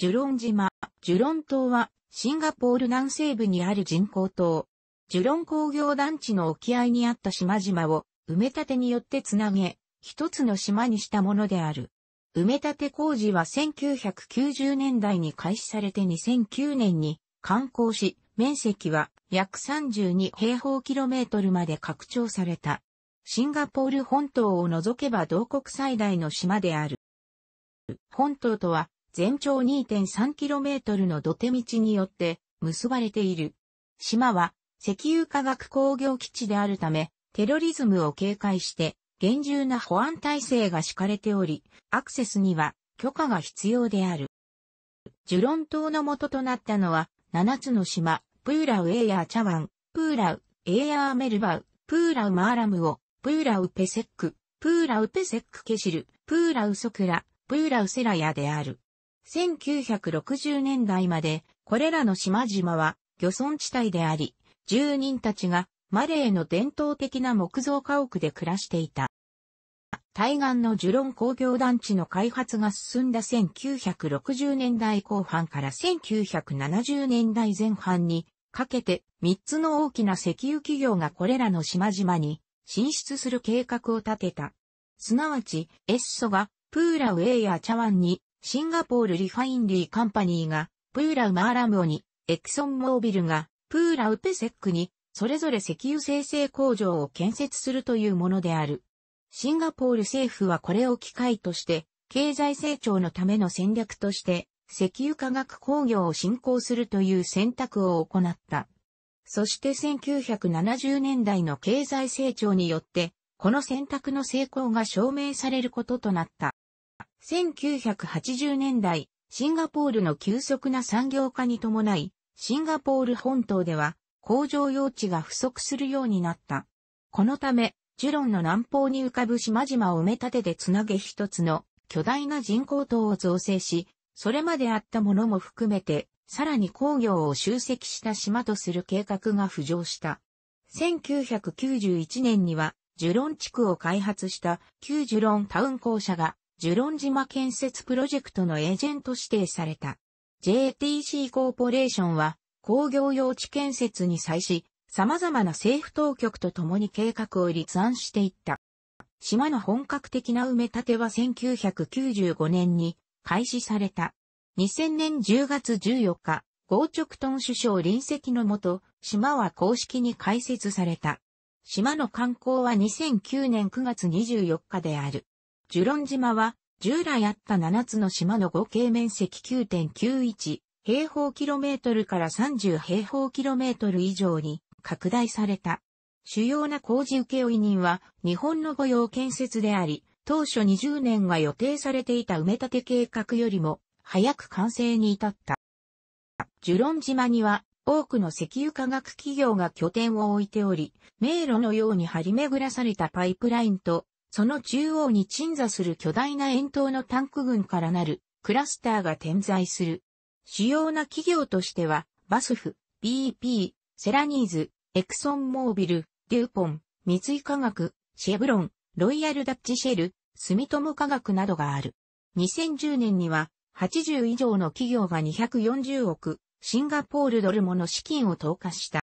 ジュロン島、ジュロン島は、シンガポール南西部にある人工島。ジュロン工業団地の沖合にあった島々を、埋め立てによってつなげ、一つの島にしたものである。埋め立て工事は1990年代に開始されて2009年に完工し、面積は約32平方キロメートルまで拡張された。シンガポール本島を除けば同国最大の島である。本島とは全長 2.3km の土手道によって結ばれている。島は石油化学工業基地であるため、テロリズムを警戒して厳重な保安体制が敷かれており、アクセスには許可が必要である。ジュロン島の元となったのは、7つの島、プーラウエーヤーチャワン、プーラウ、エーヤーメルバウ、プーラウマーラムオ、プーラウペセック、プーラウペセックケシル、プーラウソクラ、プーラウセラヤである。1960年代まで、これらの島々は漁村地帯であり、住人たちがマレーの伝統的な木造家屋で暮らしていた。対岸のジュロン工業団地の開発が進んだ1960年代後半から1970年代前半にかけて3つの大きな石油企業がこれらの島々に進出する計画を立てた。すなわち、エッソがプーラウェイやチャワンにシンガポールリファインリーカンパニーが、プーラウマーラムオに、エクソンモービルが、プーラウペセックに、それぞれ石油生成工場を建設するというものである。シンガポール政府はこれを機会として、経済成長のための戦略として、石油化学工業を振興するという選択を行った。そして1970年代の経済成長によって、この選択の成功が証明されることとなった。1980年代、シンガポールの急速な産業化に伴い、シンガポール本島では工場用地が不足するようになった。このため、ジュロンの南方に浮かぶ島々を埋め立ててつなげ一つの巨大な人工島を造成し、それまであったものも含めて、さらに工業を集積した島とする計画が浮上した。1991年には、ジュロン地区を開発した旧ジュロンタウン校舎がジュロン島建設プロジェクトのエージェント指定された。JTC コーポレーションは工業用地建設に際し、様々な政府当局と共に計画を立案していった。島の本格的な埋め立ては1995年に開始された。2000年10月14日、ゴーチョクトン首相臨席のもと、島は公式に開設された。島の観光は2009年9月24日である。ジュロン島は、従来あった7つの島の合計面積9.91平方キロメートルから30平方キロメートル以上に拡大された。主要な工事請負人は日本の御用建設であり、当初20年が予定されていた埋め立て計画よりも早く完成に至った。ジュロン島には多くの石油化学企業が拠点を置いており、迷路のように張り巡らされたパイプラインとその中央に鎮座する巨大な円筒のタンク群からなるクラスターが点在する。主要な企業としては、バスフ、BP、セラニーズ、エクソンモービル、デューポン、三井化学、シェブロン、ロイヤルダッチシェル、住友化学などがある。2010年には、80以上の企業が240億、シンガポールドルもの資金を投下した。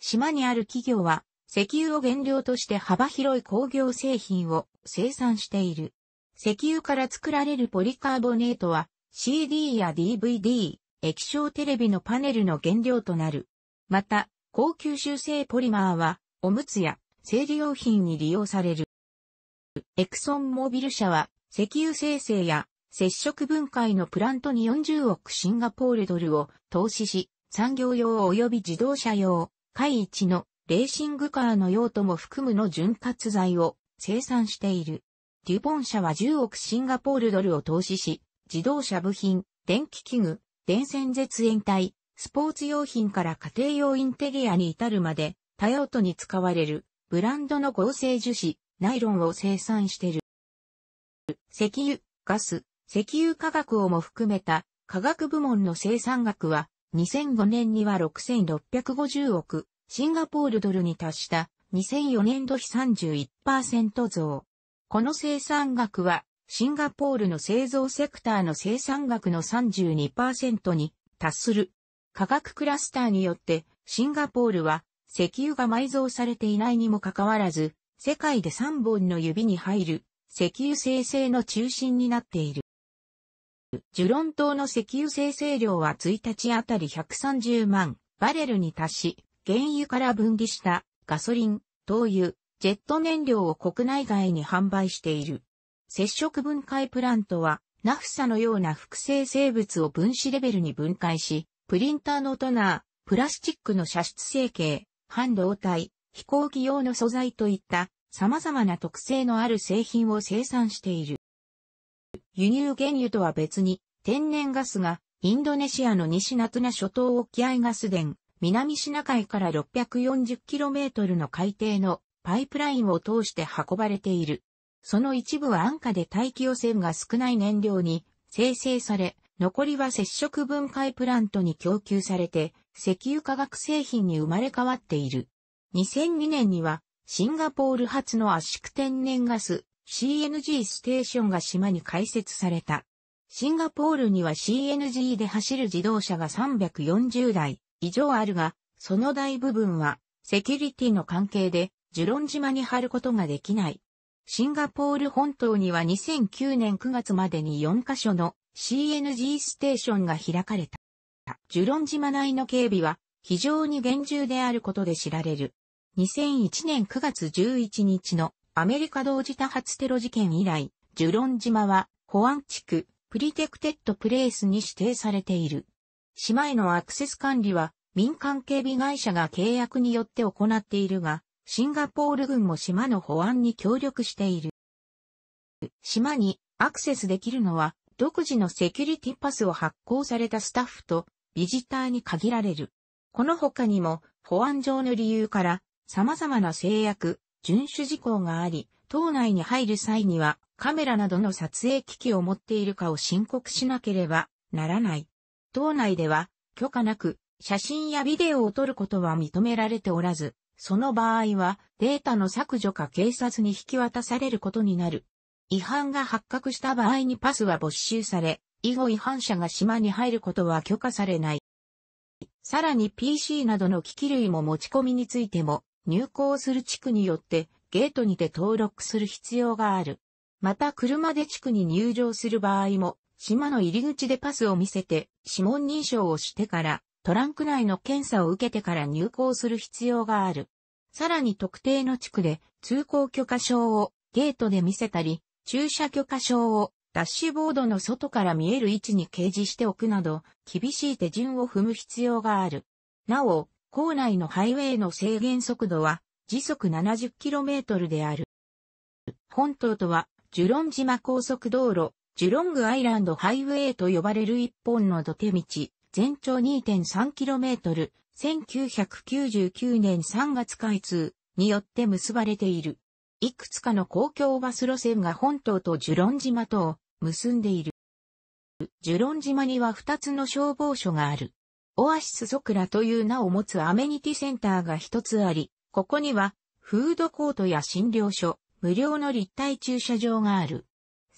島にある企業は、石油を原料として幅広い工業製品を生産している。石油から作られるポリカーボネートは CD や DVD、液晶テレビのパネルの原料となる。また、高吸収性ポリマーはおむつや生理用品に利用される。エクソンモービル社は石油生成や接触分解のプラントに40億シンガポールドルを投資し、産業用及び自動車用、海一のレーシングカーの用途も含むの潤滑剤を生産している。デュポン社は10億シンガポールドルを投資し、自動車部品、電気器具、電線絶縁体、スポーツ用品から家庭用インテリアに至るまで、多用途に使われる、ブランドの合成樹脂、ナイロンを生産している。石油、ガス、石油化学をも含めた化学部門の生産額は2005年には6650億シンガポールドルに達した2004年度比31%増。この生産額はシンガポールの製造セクターの生産額の32%に達する。価格クラスターによってシンガポールは石油が埋蔵されていないにもかかわらず、世界で3本の指に入る石油生成の中心になっている。ジュロン島の石油生成量は1日あたり130万バレルに達し、原油から分離したガソリン、灯油、ジェット燃料を国内外に販売している。接触分解プラントは、ナフサのような複製生物を分子レベルに分解し、プリンターのトナー、プラスチックの射出成形、半導体、飛行機用の素材といった様々な特性のある製品を生産している。輸入原油とは別に天然ガスがインドネシアの西ナトナ諸島沖合ガス田、南シナ海から 640km の海底のパイプラインを通して運ばれている。その一部は安価で大気汚染が少ない燃料に生成され、残りは接触分解プラントに供給されて、石油化学製品に生まれ変わっている。2002年には、シンガポール発の圧縮天然ガス CNG ステーションが島に開設された。シンガポールには CNG で走る自動車が340台、以上あるが、その大部分は、セキュリティの関係で、ジュロン島に貼ることができない。シンガポール本島には2009年9月までに4カ所の CNG ステーションが開かれた。ジュロン島内の警備は非常に厳重であることで知られる。2001年9月11日のアメリカ同時多発テロ事件以来、ジュロン島は保安地区プリテクテッドプレイスに指定されている。島へのアクセス管理は民間警備会社が契約によって行っているが、シンガポール軍も島の保安に協力している。島にアクセスできるのは独自のセキュリティパスを発行されたスタッフとビジターに限られる。この他にも保安上の理由から様々な制約、遵守事項があり、島内に入る際にはカメラなどの撮影機器を持っているかを申告しなければならない。島内では許可なく写真やビデオを撮ることは認められておらず、その場合はデータの削除か警察に引き渡されることになる。違反が発覚した場合にパスは没収され、以後違反者が島に入ることは許可されない。さらに PC などの機器類も持ち込みについても、入港する地区によってゲートにて登録する必要がある。また車で地区に入場する場合も、島の入り口でパスを見せて、指紋認証をしてから、トランク内の検査を受けてから入港する必要がある。さらに特定の地区で通行許可証をゲートで見せたり、駐車許可証をダッシュボードの外から見える位置に掲示しておくなど、厳しい手順を踏む必要がある。なお、校内のハイウェイの制限速度は時速 70km である。本島とは、ジュロン島高速道路ジュロングアイランドハイウェイと呼ばれる一本の土手道、全長 2.3km、1999年3月開通によって結ばれている。いくつかの公共バス路線が本島とジュロン島とを結んでいる。ジュロン島には2つの消防署がある。オアシスソクラという名を持つアメニティセンターが1つあり、ここにはフードコートや診療所、無料の立体駐車場がある。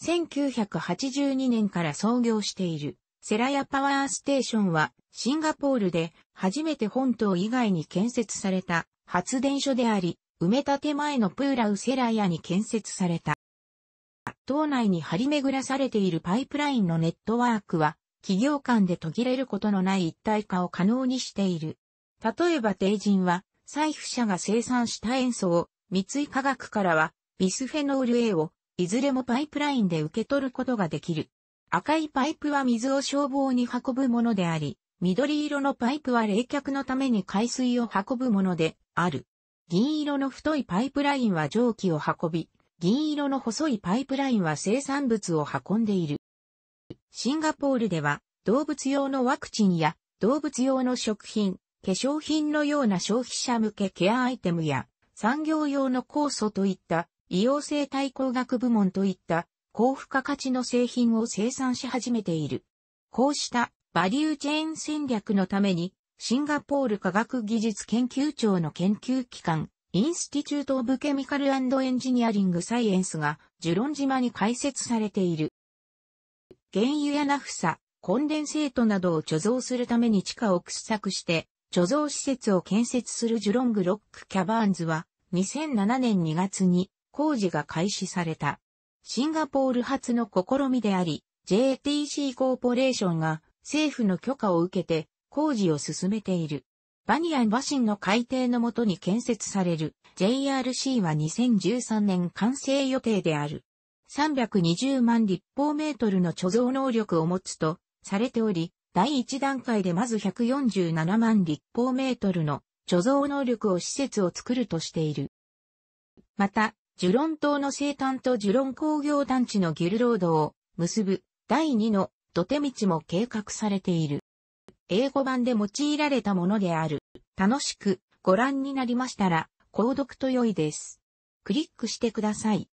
1982年から創業しているセラヤパワーステーションはシンガポールで初めて本島以外に建設された発電所であり、埋め立て前のプーラウセラヤに建設された。島内に張り巡らされているパイプラインのネットワークは企業間で途切れることのない一体化を可能にしている。例えば帝人は、財布社が生産した塩素を三井化学からはビスフェノール A をいずれもパイプラインで受け取ることができる。赤いパイプは水を消防に運ぶものであり、緑色のパイプは冷却のために海水を運ぶものである。銀色の太いパイプラインは蒸気を運び、銀色の細いパイプラインは生産物を運んでいる。シンガポールでは動物用のワクチンや動物用の食品、化粧品のような消費者向けケアアイテムや産業用の酵素といった医用性対抗学部門といった高付加価値の製品を生産し始めている。こうしたバリューチェーン戦略のために、シンガポール科学技術研究庁の研究機関、インスティチュート・オブ・ケミカル・エンジニアリング・サイエンスが、ジュロン島に開設されている。原油やナフサ、コンデンセートなどを貯蔵するために地下を掘削して、貯蔵施設を建設するジュロング・ロック・キャバーンズは、2007年2月に工事が開始された。シンガポール発の試みであり、JTC コーポレーションが政府の許可を受けて工事を進めている。バニアン・バシンの改定のもとに建設される JRC は2013年完成予定である。320万立方メートルの貯蔵能力を持つとされており、第1段階でまず147万立方メートルの貯蔵能力を施設を作るとしている。また、ジュロン島の西端とジュロン工業団地のギルロードを結ぶ第2の土手道も計画されている。英語版で用いられたものである。楽しくご覧になりましたら、購読と良いです。クリックしてください。